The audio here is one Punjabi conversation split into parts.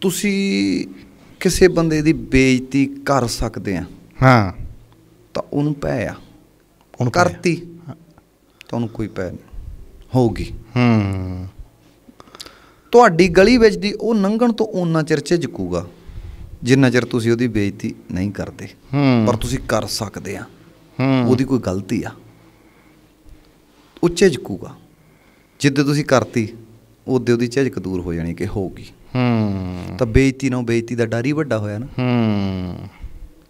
ਤੁਸੀਂ ਕਿਸੇ ਬੰਦੇ ਦੀ ਬੇਇੱਜ਼ਤੀ ਕਰ ਸਕਦੇ ਆ ਹਾਂ ਤਾਂ ਉਹਨੂੰ ਪੈ ਆ ਉਹਨੂੰ ਕਰਤੀ ਤਾਂ ਉਹਨੂੰ ਕੋਈ ਪੈ ਨਹੀਂ ਹੋਊਗੀ ਹੂੰ ਤੁਹਾਡੀ ਗਲੀ ਵਿੱਚ ਦੀ ਉਹ ਨੰਗਣ ਤੋਂ ਉਹਨਾਂ ਚਿਰ ਝਿਜਕੂਗਾ ਜਿੰਨਾ ਚਿਰ ਤੁਸੀਂ ਉਹਦੀ ਬੇਇੱਜ਼ਤੀ ਨਹੀਂ ਕਰਦੇ ਹੂੰ ਪਰ ਤੁਸੀਂ ਕਰ ਸਕਦੇ ਆ ਹੂੰ ਉਹਦੀ ਕੋਈ ਗਲਤੀ ਆ ਉੱਚੇ ਝਿਜਕੂਗਾ ਜਿੱਦ ਤੁਸੀਂ ਕਰਤੀ ਉਹਦੇ ਉਹਦੀ ਝਿਜਕ ਦੂਰ ਹੋ ਜਾਣੀ ਕਿ ਹੋਊਗੀ ਹੂੰ ਤਾਂ ਬੇਇੱਜ਼ਤੀ ਨਾਲ ਬੇਇੱਜ਼ਤੀ ਦਾ ਡਰ ਹੀ ਵੱਡਾ ਹੋਇਆ ਨਾ ਹੂੰ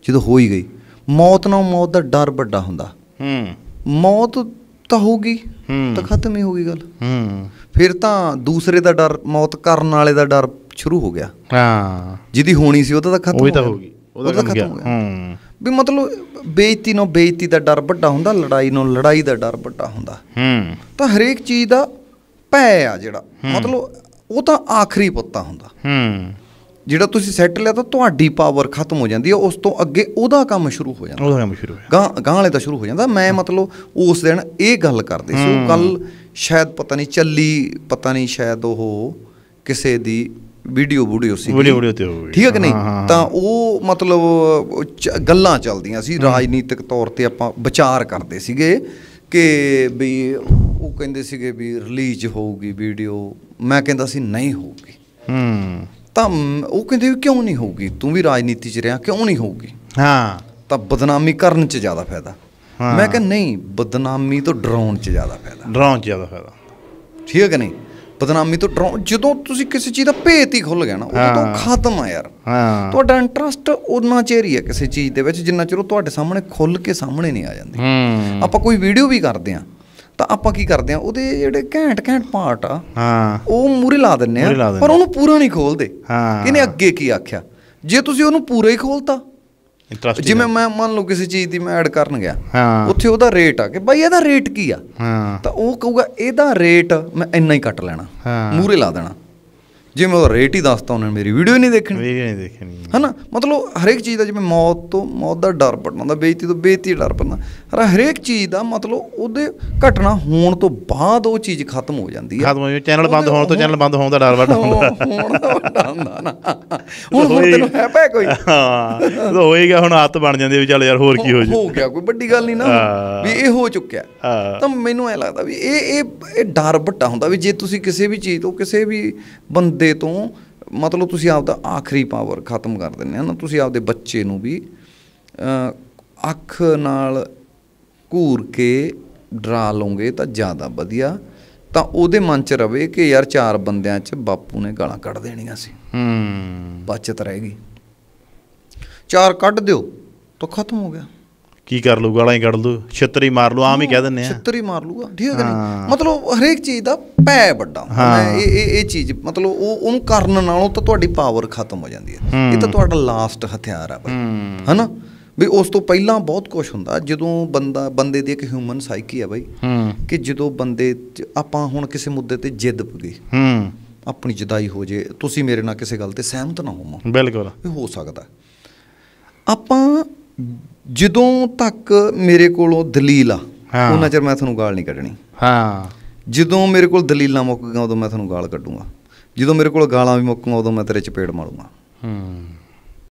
ਜਦੋਂ ਹੋ ਹੀ ਗਈ ਮੌਤ ਨਾਲ ਮੌਤ ਦਾ ਡਰ ਵੱਡਾ ਹੁੰਦਾ ਹੂੰ ਮੌਤ ਤਾਂ ਹੋਊਗੀ ਤਾਂ ਖਤਮ ਹੀ ਹੋਗੀ ਗੱਲ ਹੂੰ ਫਿਰ ਤਾਂ ਦੂਸਰੇ ਦਾ ਡਰ ਮੌਤ ਕਰਨ ਵਾਲੇ ਦਾ ਡਰ ਸ਼ੁਰੂ ਹੋ ਗਿਆ ਹਾਂ ਜਿਹਦੀ ਹੋਣੀ ਸੀ ਉਹ ਤਾਂ ਖਤਮ ਹੋ ਗਈ ਉਹ ਤਾਂ ਹੋ ਗਈ ਖਤਮ ਹੋ ਗਿਆ ਹੂੰ ਵੀ ਮਤਲਬ ਬੇਇੱਜ਼ਤੀ ਨਾਲ ਬੇਇੱਜ਼ਤੀ ਦਾ ਡਰ ਵੱਡਾ ਹੁੰਦਾ ਲੜਾਈ ਨਾਲ ਲੜਾਈ ਦਾ ਡਰ ਵੱਡਾ ਹੁੰਦਾ ਹੂੰ ਤਾਂ ਹਰੇਕ ਚੀਜ਼ ਦਾ ਭੈ ਆ ਜਿਹੜਾ ਮਤਲਬ ਉਹ ਤਾਂ ਆਖਰੀ ਪੁੱਤਾ ਹੁੰਦਾ ਹੂੰ ਜਿਹੜਾ ਤੁਸੀਂ ਸੈੱਟ ਲਿਆ ਤਾਂ ਤੁਹਾਡੀ ਪਾਵਰ ਖਤਮ ਹੋ ਜਾਂਦੀ ਹੈ ਉਸ ਤੋਂ ਅੱਗੇ ਉਹਦਾ ਕੰਮ ਸ਼ੁਰੂ ਹੋ ਜਾਂਦਾ ਉਹਦਾ ਕੰਮ ਸ਼ੁਰੂ ਹੋ ਜਾਂਦਾ ਗਾਂ ਗਾਂ ਵਾਲੇ ਤਾਂ ਸ਼ੁਰੂ ਹੋ ਜਾਂਦਾ ਮੈਂ ਮਤਲਬ ਉਸ ਦਿਨ ਇਹ ਗੱਲ ਕਰਦੇ ਸੀ ਉਹ ਕੱਲ ਸ਼ਾਇਦ ਪਤਾ ਨਹੀਂ ਚੱਲੀ ਪਤਾ ਨਹੀਂ ਸ਼ਾਇਦ ਉਹ ਕਿਸੇ ਦੀ ਵੀਡੀਓ ਵੀਡੀਓ ਸੀ ਵੀਡੀਓ ਵੀਡੀਓ ਤੇ ਠੀਕ ਹੈ ਕਿ ਨਹੀਂ ਤਾਂ ਉਹ ਮਤਲਬ ਗੱਲਾਂ ਚੱਲਦੀਆਂ ਸੀ ਰਾਜਨੀਤਿਕ ਤੌਰ ਤੇ ਆਪਾਂ ਵਿਚਾਰ ਕਰਦੇ ਸੀਗੇ ਕਿ ਵੀ ਉਹ ਕਹਿੰਦੇ ਸੀਗੇ ਵੀ ਰਿਲੀਜ਼ ਹੋਊਗੀ ਵੀਡੀਓ ਮੈਂ ਕਹਿੰਦਾ ਸੀ ਨਹੀਂ ਹੋਊਗੀ ਹੂੰ ਤਾਂ ਉਹ ਕਹਿੰਦੇ ਕਿਉਂ ਨਹੀਂ ਹੋਊਗੀ ਤੂੰ ਵੀ ਰਾਜਨੀਤੀ 'ਚ ਰਿਹਾ ਕਿਉਂ ਨਹੀਂ ਹੋਊਗੀ ਹਾਂ ਤਾਂ ਬਦਨਾਮੀ ਕਰਨ 'ਚ ਜ਼ਿਆਦਾ ਫਾਇਦਾ ਮੈਂ ਕਹਿੰਦਾ ਨਹੀਂ ਬਦਨਾਮੀ ਤੋਂ ਡਰਾਉਣ 'ਚ ਜ਼ਿਆਦਾ ਫਾਇਦਾ ਡਰਾਉਣ 'ਚ ਜ਼ਿਆਦਾ ਫਾਇਦਾ ਠੀਕ ਹੈ ਕਿ ਨਹੀਂ ਬਦਨਾਮੀ ਤੋਂ ਡਰਾਉਣ ਜਦੋਂ ਤੁਸੀਂ ਕਿਸੇ ਚੀਜ਼ ਦਾ ਭੇਤ ਹੀ ਖੁੱਲ ਗਿਆ ਨਾ ਉਦੋਂ ਤਾਂ ਖਤਮ ਆ ਯਾਰ ਹਾਂ ਤੁਹਾਡਾ ਇੰਟਰਸਟ ਉਹਨਾਂ ਚਿਰ ਹੀ ਹੈ ਕਿਸੇ ਚੀਜ਼ ਦੇ ਵਿੱਚ ਜਿੰਨਾ ਚਿਰ ਉਹ ਤੁਹਾਡੇ ਸਾਹਮਣੇ ਖੁੱਲ ਕੇ ਸਾਹਮਣੇ ਨਹੀਂ ਆ ਜਾਂਦੀ ਹੂੰ ਆਪਾਂ ਕੋਈ ਵੀਡੀਓ ਵੀ ਕਰਦੇ ਆ ਤਾਂ ਆਪਾਂ ਕੀ ਕਰਦੇ ਆ ਉਹਦੇ ਜਿਹੜੇ ਘੈਂਟ ਘੈਂਟ ਪਾਰਟ ਆ ਹਾਂ ਉਹ ਮੂਰੇ ਲਾ ਦਿੰਨੇ ਆ ਪਰ ਉਹਨੂੰ ਪੂਰਾ ਨਹੀਂ ਖੋਲਦੇ ਹਾਂ ਇਹਨੇ ਅੱਗੇ ਕੀ ਆਖਿਆ ਜੇ ਤੁਸੀਂ ਉਹਨੂੰ ਪੂਰਾ ਹੀ ਖੋਲਤਾ ਜਿਵੇਂ ਮੈਂ ਮੰਨ ਲਓ ਕਿਸੇ ਚੀਜ਼ ਦੀ ਮੈਂ ਐਡ ਕਰਨ ਗਿਆ ਹਾਂ ਉੱਥੇ ਉਹਦਾ ਰੇਟ ਆ ਕਿ ਬਾਈ ਇਹਦਾ ਰੇਟ ਕੀ ਆ ਹਾਂ ਤਾਂ ਉਹ ਕਹੂਗਾ ਇਹਦਾ ਰੇਟ ਮੈਂ ਇੰਨਾ ਹੀ ਕੱਟ ਲੈਣਾ ਮੂਰੇ ਲਾ ਦੇਣਾ ਜੇ ਮੈਂ ਰੇਟ ਹੀ ਦੱਸਤਾ ਉਹਨਾਂ ਨੇ ਮੇਰੀ ਵੀਡੀਓ ਨਹੀਂ ਦੇਖਣੀ ਵੀਡੀਓ ਨਹੀਂ ਦੇਖਣੀ ਹਨਾ ਮਤਲਬ ਹਰੇਕ ਚੀਜ਼ ਦਾ ਜਿਵੇਂ ਮੌਤ ਤੋਂ ਮੌਤ ਦਾ ਡਰ ਪੜਨਾ ਦਾ ਬੇਇੱਜ਼ਤੀ ਤੋਂ ਬੇਇੱਜ਼ਤੀ ਡਰ ਪੜਨਾ ਹਰੇਕ ਚੀਜ਼ ਦਾ ਮਤਲਬ ਉਹਦੇ ਘਟਨਾ ਹੋਣ ਤੋਂ ਬਾਅਦ ਉਹ ਚੀਜ਼ ਖਤਮ ਹੋ ਜਾਂਦੀ ਹੈ ਖਤਮ ਹੋ ਜਾਂਦੀ ਚੈਨਲ ਬੰਦ ਹੋਣ ਤੋਂ ਚੈਨਲ ਬੰਦ ਹੋਣ ਦਾ ਡਰ ਵੱਡਾ ਹੁੰਦਾ ਹੁਣ ਨਾ ਹੁਣ ਤੈਨੂੰ ਹੈ ਪੈ ਕੋਈ ਹਾਂ ਹੋਏਗਾ ਹੁਣ ਹੱਥ ਬਣ ਜਾਂਦੀ ਵੀ ਚੱਲ ਯਾਰ ਹੋਰ ਕੀ ਹੋ ਜੂ ਹੋ ਗਿਆ ਕੋਈ ਵੱਡੀ ਗੱਲ ਨਹੀਂ ਨਾ ਵੀ ਇਹ ਹੋ ਚੁੱਕਿਆ ਤਾਂ ਮੈਨੂੰ ਐ ਲੱਗਦਾ ਵੀ ਇਹ ਇਹ ਡਰ ਵੱਡਾ ਹੁੰਦਾ ਵੀ ਜੇ ਤੁਸੀਂ ਕਿਸੇ ਵੀ ਚੀਜ਼ ਤੋਂ ਕਿਸੇ ਵੀ ਬੰਦ ਦੇ ਤੋਂ ਮਤਲਬ ਤੁਸੀਂ ਆਪ ਦਾ ਆਖਰੀ ਪਾਵਰ ਖਤਮ ਕਰ ਦਿੰਦੇ ਆ ਨਾ ਤੁਸੀਂ ਆਪ ਦੇ ਬੱਚੇ ਨੂੰ ਵੀ ਅੱਖ ਨਾਲ ਘੂਰ ਕੇ ਡਰਾ ਲਓਗੇ ਤਾਂ ਜ਼ਿਆਦਾ ਵਧੀਆ ਤਾਂ ਉਹਦੇ ਮਨ 'ਚ ਰਵੇ ਕਿ ਯਾਰ ਚਾਰ ਬੰਦਿਆਂ 'ਚ ਬਾਪੂ ਨੇ ਗਾਲਾਂ ਕੱਢ ਦੇਣੀਆਂ ਸੀ ਹੂੰ ਬਚਤ ਰਹੇਗੀ ਚਾਰ ਕੱਢ ਦਿਓ ਤਾਂ ਖਤਮ ਹੋ ਗਿਆ ਕੀ ਕਰ ਲੂ ਗਾਲਾਂ ਹੀ ਕੱਢ ਲੂ ਛਿੱਤਰੀ ਮਾਰ ਲੂ ਆਮ ਹੀ ਕਹਿ ਦਿੰਨੇ ਆ ਛਿੱਤਰੀ ਮਾਰ ਲੂਗਾ ਠੀਕ ਹੈ ਨਹੀਂ ਮਤਲਬ ਹਰੇਕ ਚੀਜ਼ ਦਾ ਪੈ ਵੱਡਾ ਇਹ ਇਹ ਇਹ ਚੀਜ਼ ਮਤਲਬ ਉਹ ਉਹਨੂੰ ਕਰਨ ਨਾਲੋਂ ਤਾਂ ਤੁਹਾਡੀ ਪਾਵਰ ਖਤਮ ਹੋ ਜਾਂਦੀ ਹੈ ਇਹ ਤਾਂ ਤੁਹਾਡਾ ਲਾਸਟ ਹਥਿਆਰ ਆ ਬਈ ਹਨਾ ਵੀ ਉਸ ਤੋਂ ਪਹਿਲਾਂ ਬਹੁਤ ਕੁਝ ਹੁੰਦਾ ਜਦੋਂ ਬੰਦਾ ਬੰਦੇ ਦੀ ਇੱਕ ਹਿਊਮਨ ਸਾਈਕੀ ਆ ਬਈ ਕਿ ਜਦੋਂ ਬੰਦੇ ਆਪਾਂ ਹੁਣ ਕਿਸੇ ਮੁੱਦੇ ਤੇ ਜਿੱਦ ਪੂਰੀ ਹੂੰ ਆਪਣੀ ਜਦਾਈ ਹੋ ਜੇ ਤੁਸੀਂ ਮੇਰੇ ਨਾਲ ਕਿਸੇ ਗੱਲ ਤੇ ਸਹਿਮਤ ਨਾ ਹੋਵੋ ਬਿਲਕੁਲ ਇਹ ਹੋ ਸਕਦਾ ਆਪਾਂ ਜਦੋਂ ਤੱਕ ਮੇਰੇ ਕੋਲੋਂ ਦਲੀਲ ਆ ਉਹਨਾਂ ਚਿਰ ਮੈਂ ਤੁਹਾਨੂੰ ਗਾਲ ਨਹੀਂ ਕੱਢਣੀ ਹਾਂ ਜਦੋਂ ਮੇਰੇ ਕੋਲ ਦਲੀਲਾਂ ਮੁੱਕ ਗਈਆਂ ਉਦੋਂ ਮੈਂ ਤੁਹਾਨੂੰ ਗਾਲ ਕੱਢੂੰਗਾ ਜਦੋਂ ਮੇਰੇ ਕੋਲ ਗਾਲਾਂ ਵੀ ਮੁੱਕ ਗਈਆਂ ਉਦੋਂ ਮੈਂ ਤੇਰੇ ਚਪੇੜ ਮਾਰੂੰਗਾ ਹੂੰ